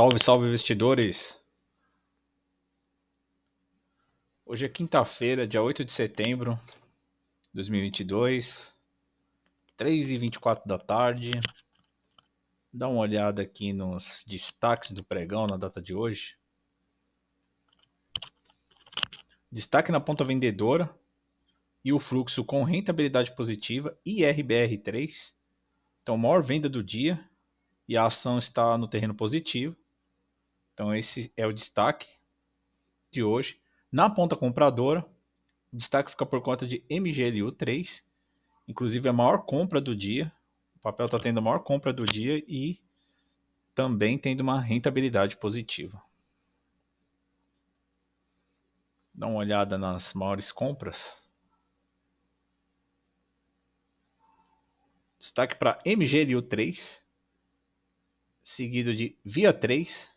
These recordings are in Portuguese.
Salve, salve investidores! Hoje é quinta-feira, dia 8 de setembro de 2022, 3h24 da tarde. Dá uma olhada aqui nos destaques do pregão na data de hoje. Destaque na ponta vendedora e o fluxo com rentabilidade positiva e RBR3. Então, maior venda do dia e a ação está no terreno positivo então esse é o destaque de hoje. Na ponta compradora, o destaque fica por conta de MGLU3, inclusive a maior compra do dia. O papel está tendo a maior compra do dia e também tendo uma rentabilidade positiva. Dá uma olhada nas maiores compras. Destaque para MGLU3, seguido de Via 3,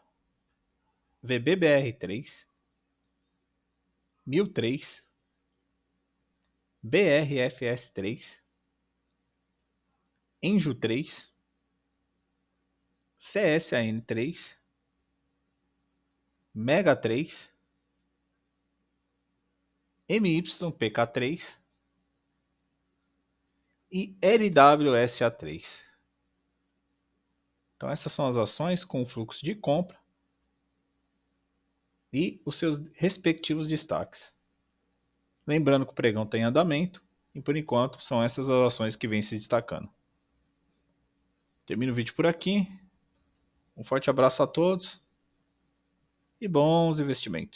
VBBR três, mil três, BRFS três, Enjo três, CSAN três, Mega três, MYPK três e LWSA3. Então essas são as ações com o fluxo de compra e os seus respectivos destaques. Lembrando que o pregão tem andamento e por enquanto são essas as ações que vêm se destacando. Termino o vídeo por aqui. Um forte abraço a todos e bons investimentos.